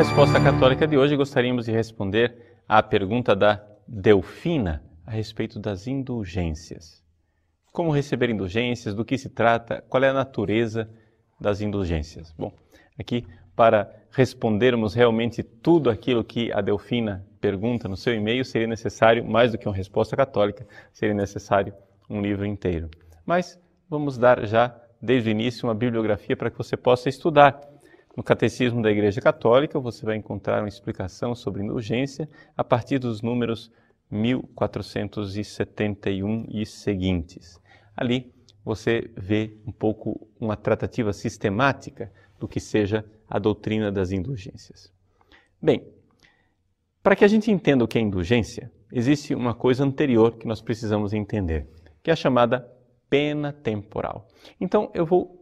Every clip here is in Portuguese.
resposta católica de hoje, gostaríamos de responder à pergunta da Delfina a respeito das indulgências. Como receber indulgências? Do que se trata? Qual é a natureza das indulgências? Bom, aqui para respondermos realmente tudo aquilo que a Delfina pergunta no seu e-mail, seria necessário, mais do que uma resposta católica, seria necessário um livro inteiro. Mas vamos dar já, desde o início, uma bibliografia para que você possa estudar no Catecismo da Igreja Católica, você vai encontrar uma explicação sobre indulgência a partir dos números 1471 e seguintes. Ali você vê um pouco uma tratativa sistemática do que seja a doutrina das indulgências. Bem, para que a gente entenda o que é indulgência, existe uma coisa anterior que nós precisamos entender, que é a chamada pena temporal. Então eu vou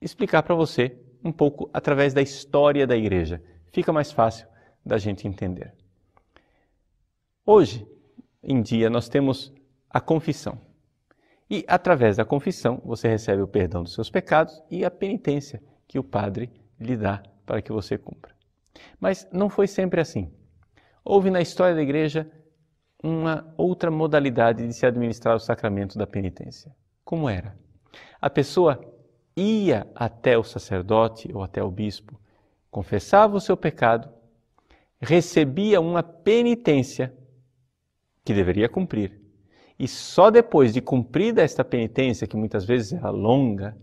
explicar para você um pouco através da história da igreja. Fica mais fácil da gente entender. Hoje em dia nós temos a confissão. E através da confissão você recebe o perdão dos seus pecados e a penitência que o padre lhe dá para que você cumpra. Mas não foi sempre assim. Houve na história da igreja uma outra modalidade de se administrar o sacramento da penitência. Como era? A pessoa ia até o sacerdote ou até o bispo, confessava o seu pecado, recebia uma penitência que deveria cumprir. E só depois de cumprida esta penitência, que muitas vezes era longa,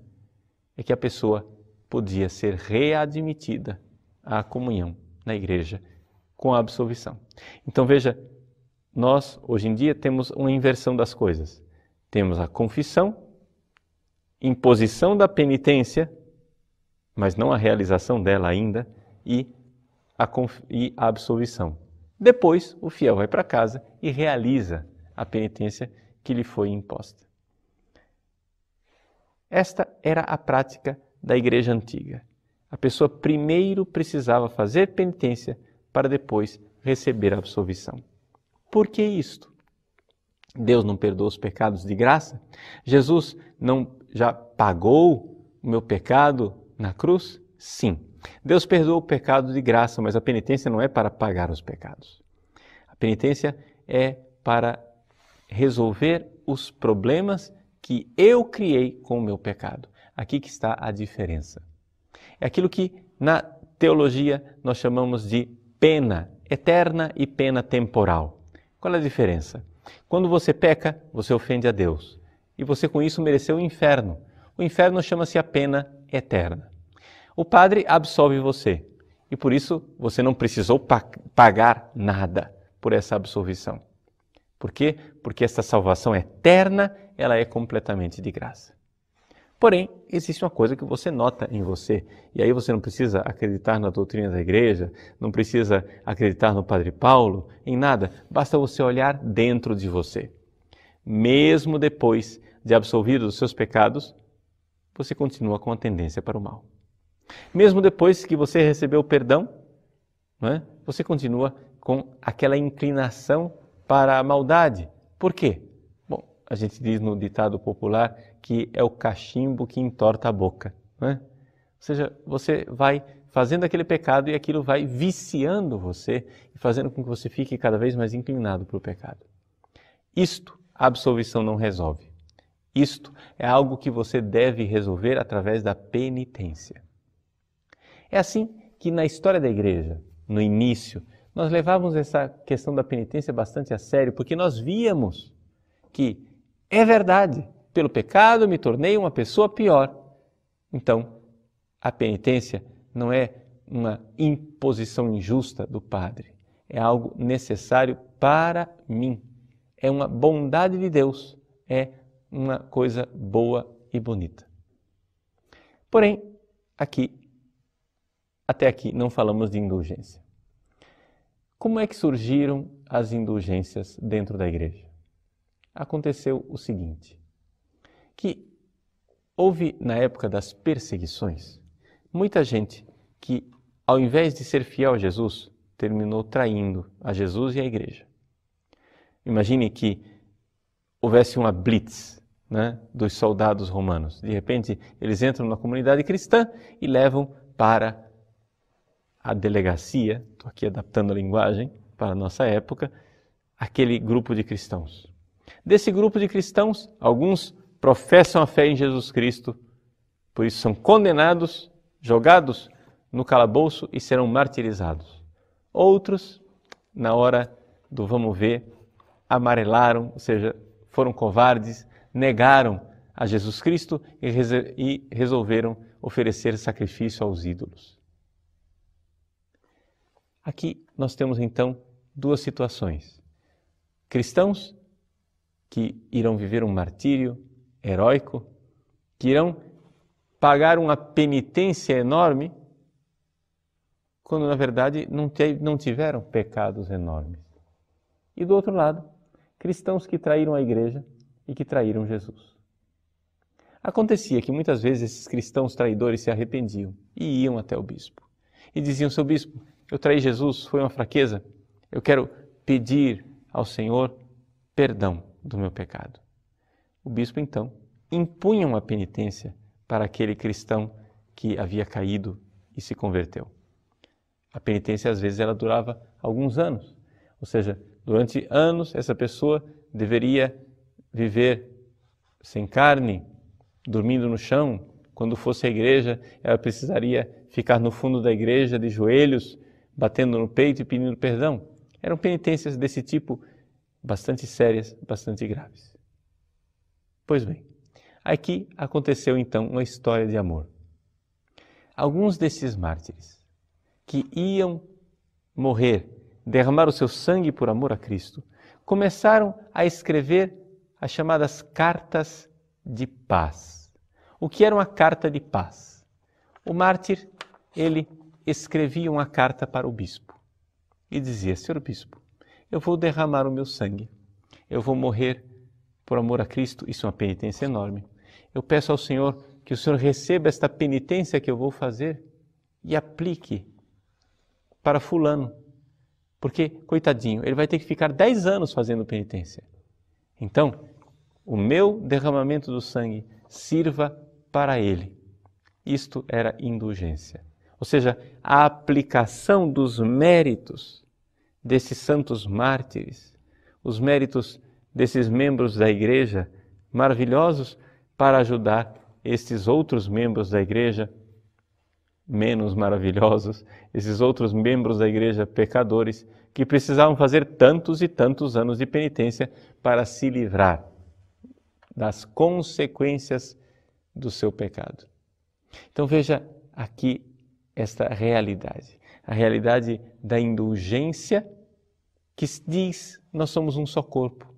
é que a pessoa podia ser readmitida à comunhão na igreja com a absolvição. Então veja, nós hoje em dia temos uma inversão das coisas. Temos a confissão imposição da penitência, mas não a realização dela ainda, e a, e a absolvição. Depois, o fiel vai para casa e realiza a penitência que lhe foi imposta. Esta era a prática da igreja antiga. A pessoa primeiro precisava fazer penitência para depois receber a absolvição. Por que isto? Deus não perdoa os pecados de graça? Jesus não já pagou o meu pecado na cruz? Sim. Deus perdoou o pecado de graça, mas a penitência não é para pagar os pecados. A penitência é para resolver os problemas que eu criei com o meu pecado. Aqui que está a diferença. É aquilo que na teologia nós chamamos de pena eterna e pena temporal. Qual é a diferença? Quando você peca, você ofende a Deus e você com isso mereceu o inferno. O inferno chama-se a pena eterna. O Padre absolve você e por isso você não precisou pagar nada por essa absolvição. Por quê? Porque essa salvação eterna, ela é completamente de graça. Porém, existe uma coisa que você nota em você, e aí você não precisa acreditar na doutrina da igreja, não precisa acreditar no Padre Paulo, em nada, basta você olhar dentro de você. Mesmo depois de absolvido dos seus pecados, você continua com a tendência para o mal. Mesmo depois que você recebeu o perdão, é? você continua com aquela inclinação para a maldade. Por quê? Bom, a gente diz no ditado popular que é o cachimbo que entorta a boca. É? Ou seja, você vai fazendo aquele pecado e aquilo vai viciando você e fazendo com que você fique cada vez mais inclinado para o pecado. Isto a absolvição não resolve. Isto é algo que você deve resolver através da penitência. É assim que na história da igreja, no início, nós levávamos essa questão da penitência bastante a sério, porque nós víamos que é verdade, pelo pecado me tornei uma pessoa pior. Então, a penitência não é uma imposição injusta do Padre, é algo necessário para mim, é uma bondade de Deus, é uma coisa boa e bonita. Porém, aqui, até aqui não falamos de indulgência. Como é que surgiram as indulgências dentro da igreja? Aconteceu o seguinte: que houve na época das perseguições muita gente que, ao invés de ser fiel a Jesus, terminou traindo a Jesus e a igreja. Imagine que houvesse uma blitz né, dos soldados romanos. De repente, eles entram na comunidade cristã e levam para a delegacia, estou aqui adaptando a linguagem para a nossa época, aquele grupo de cristãos. Desse grupo de cristãos, alguns professam a fé em Jesus Cristo, por isso são condenados, jogados no calabouço e serão martirizados. Outros, na hora do vamos ver, amarelaram, ou seja, foram covardes, negaram a Jesus Cristo e, resolveram oferecer sacrifício aos ídolos. Aqui nós temos então duas situações: cristãos que irão viver um martírio heróico, que irão pagar uma penitência enorme, quando na verdade não, te, não tiveram pecados enormes. E do outro lado, cristãos que traíram a igreja e que traíram Jesus. Acontecia que muitas vezes esses cristãos traidores se arrependiam e iam até o bispo. E diziam: Seu bispo, eu traí Jesus, foi uma fraqueza, eu quero pedir ao Senhor perdão do meu pecado. O bispo então impunha uma penitência para aquele cristão que havia caído e se converteu. A penitência às vezes ela durava alguns anos, ou seja, durante anos essa pessoa deveria viver sem carne, dormindo no chão. Quando fosse à igreja, ela precisaria ficar no fundo da igreja de joelhos, batendo no peito e pedindo perdão. Eram penitências desse tipo, bastante sérias, bastante graves. Pois bem, aqui aconteceu então uma história de amor. Alguns desses mártires que iam morrer, derramar o seu sangue por amor a Cristo, começaram a escrever as chamadas cartas de paz. O que era uma carta de paz? O mártir, ele escrevia uma carta para o bispo e dizia: Senhor bispo, eu vou derramar o meu sangue, eu vou morrer por amor a Cristo, isso é uma penitência enorme. Eu peço ao Senhor que o Senhor receba esta penitência que eu vou fazer e aplique para Fulano, porque, coitadinho, ele vai ter que ficar 10 anos fazendo penitência. Então, o meu derramamento do sangue sirva para ele. Isto era indulgência. Ou seja, a aplicação dos méritos desses santos mártires, os méritos desses membros da igreja maravilhosos para ajudar estes outros membros da igreja menos maravilhosos, esses outros membros da igreja pecadores, que precisavam fazer tantos e tantos anos de penitência para se livrar das consequências do seu pecado. Então veja aqui esta realidade, a realidade da indulgência que diz: nós somos um só corpo.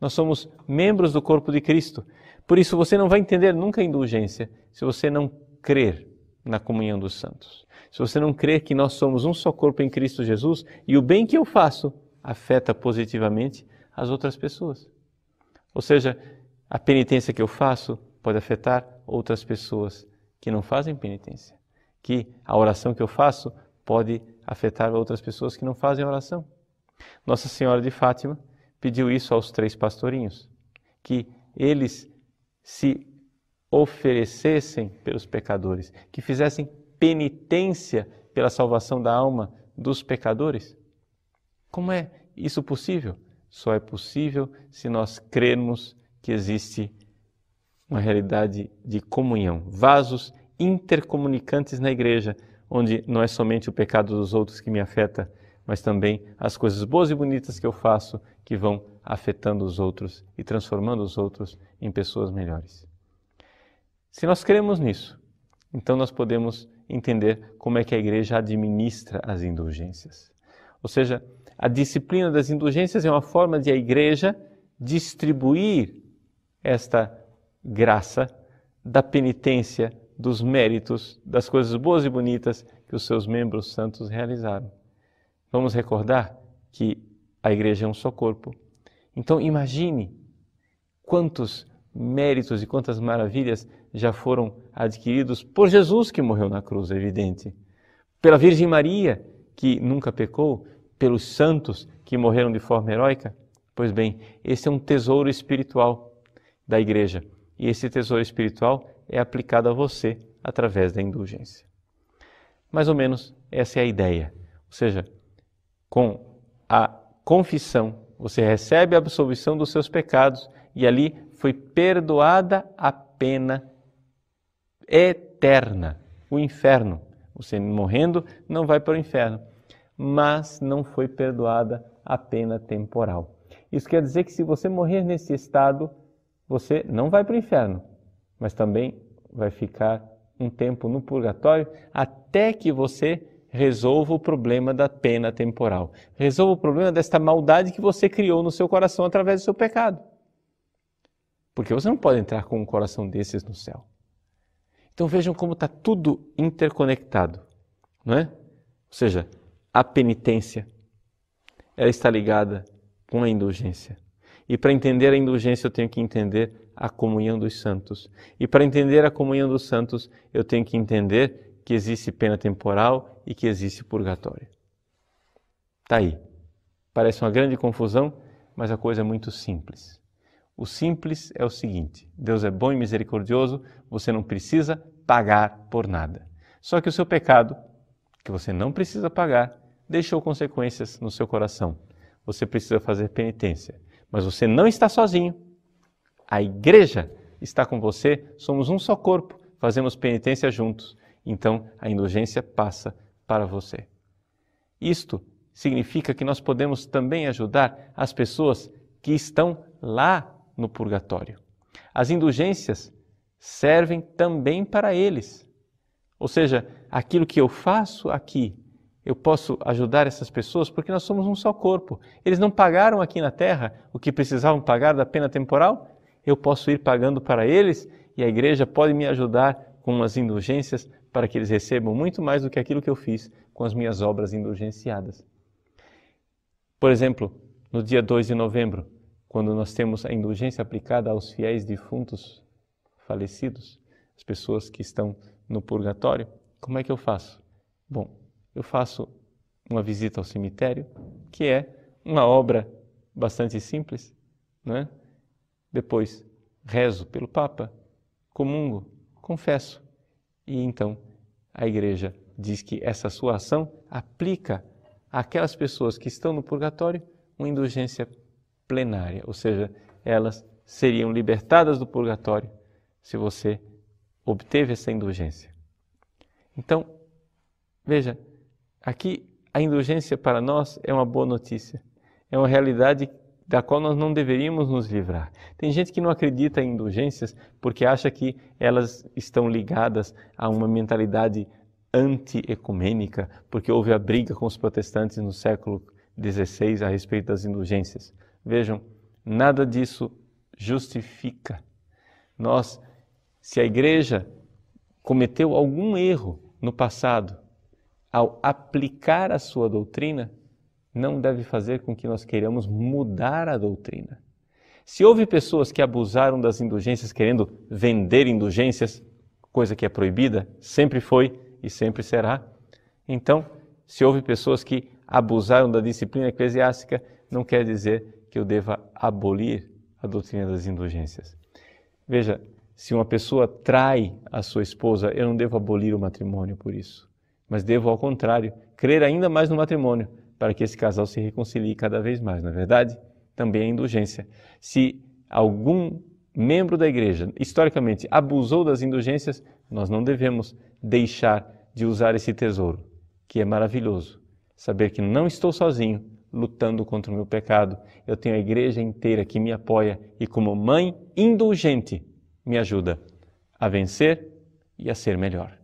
Nós somos membros do corpo de Cristo. Por isso você não vai entender nunca a indulgência se você não crer na comunhão dos santos. Se você não crê que nós somos um só corpo em Cristo Jesus e o bem que eu faço afeta positivamente as outras pessoas. Ou seja, a penitência que eu faço pode afetar outras pessoas que não fazem penitência. Que a oração que eu faço pode afetar outras pessoas que não fazem oração. Nossa Senhora de Fátima pediu isso aos três pastorinhos, que eles se oferecessem pelos pecadores, que fizessem penitência pela salvação da alma dos pecadores? Como é isso possível? Só é possível se nós crermos que existe uma realidade de comunhão, vasos intercomunicantes na igreja, onde não é somente o pecado dos outros que me afeta, mas também as coisas boas e bonitas que eu faço que vão afetando os outros e transformando os outros em pessoas melhores. Se nós cremos nisso, então nós podemos entender como é que a igreja administra as indulgências. Ou seja, a disciplina das indulgências é uma forma de a igreja distribuir esta graça da penitência, dos méritos, das coisas boas e bonitas que os seus membros santos realizaram. Vamos recordar que a igreja é um só corpo. Então imagine quantos méritos e quantas maravilhas já foram adquiridos por Jesus que morreu na cruz, é evidente. Pela Virgem Maria, que nunca pecou, pelos santos que morreram de forma heróica. Pois bem, esse é um tesouro espiritual da igreja. E esse tesouro espiritual é aplicado a você através da indulgência. Mais ou menos essa é a ideia. Ou seja, com a confissão, você recebe a absolvição dos seus pecados e ali foi perdoada a pena eterna, o inferno. Você morrendo não vai para o inferno, mas não foi perdoada a pena temporal. Isso quer dizer que se você morrer nesse estado, você não vai para o inferno, mas também vai ficar um tempo no purgatório até que você resolva o problema da pena temporal. Resolva o problema desta maldade que você criou no seu coração através do seu pecado. Porque você não pode entrar com um coração desses no céu. Então vejam como está tudo interconectado, não é? Ou seja, a penitência, ela está ligada com a indulgência. E para entender a indulgência, eu tenho que entender a comunhão dos santos. E para entender a comunhão dos santos, eu tenho que entender que existe pena temporal e que existe purgatório. Está aí. Parece uma grande confusão, mas a coisa é muito simples. O simples é o seguinte: Deus é bom e misericordioso, você não precisa pagar por nada. Só que o seu pecado, que você não precisa pagar, deixou consequências no seu coração. Você precisa fazer penitência. Mas você não está sozinho. A igreja está com você, somos um só corpo, fazemos penitência juntos. Então a indulgência passa para você. Isto significa que nós podemos também ajudar as pessoas que estão lá no purgatório. As indulgências servem também para eles. Ou seja, aquilo que eu faço aqui, eu posso ajudar essas pessoas porque nós somos um só corpo. Eles não pagaram aqui na terra o que precisavam pagar da pena temporal, eu posso ir pagando para eles e a igreja pode me ajudar com as indulgências para que eles recebam muito mais do que aquilo que eu fiz com as minhas obras indulgenciadas. Por exemplo, no dia 2 de novembro, quando nós temos a indulgência aplicada aos fiéis defuntos falecidos, as pessoas que estão no purgatório, como é que eu faço? Bom, eu faço uma visita ao cemitério, que é uma obra bastante simples, não é? Depois rezo pelo Papa, comungo, confesso. E então a igreja diz que essa sua ação aplica àquelas pessoas que estão no purgatório uma indulgência plenária, ou seja, elas seriam libertadas do purgatório se você obteve essa indulgência. Então, veja, aqui a indulgência para nós é uma boa notícia, é uma realidade da qual nós não deveríamos nos livrar. Tem gente que não acredita em indulgências porque acha que elas estão ligadas a uma mentalidade anti-ecumênica, porque houve a briga com os protestantes no século XVI a respeito das indulgências. Vejam, nada disso justifica. Nós, se a igreja cometeu algum erro no passado ao aplicar a sua doutrina, não deve fazer com que nós queiramos mudar a doutrina. Se houve pessoas que abusaram das indulgências querendo vender indulgências, coisa que é proibida, sempre foi e sempre será, então, se houve pessoas que abusaram da disciplina eclesiástica, não quer dizer que eu deva abolir a doutrina das indulgências. Veja, se uma pessoa trai a sua esposa, eu não devo abolir o matrimônio por isso, mas devo, ao contrário, crer ainda mais no matrimônio, para que esse casal se reconcilie cada vez mais, na é verdade? Também a indulgência. Se algum membro da igreja, historicamente, abusou das indulgências, nós não devemos deixar de usar esse tesouro, que é maravilhoso. Saber que não estou sozinho, lutando contra o meu pecado. Eu tenho a igreja inteira que me apoia e, como mãe indulgente, me ajuda a vencer e a ser melhor.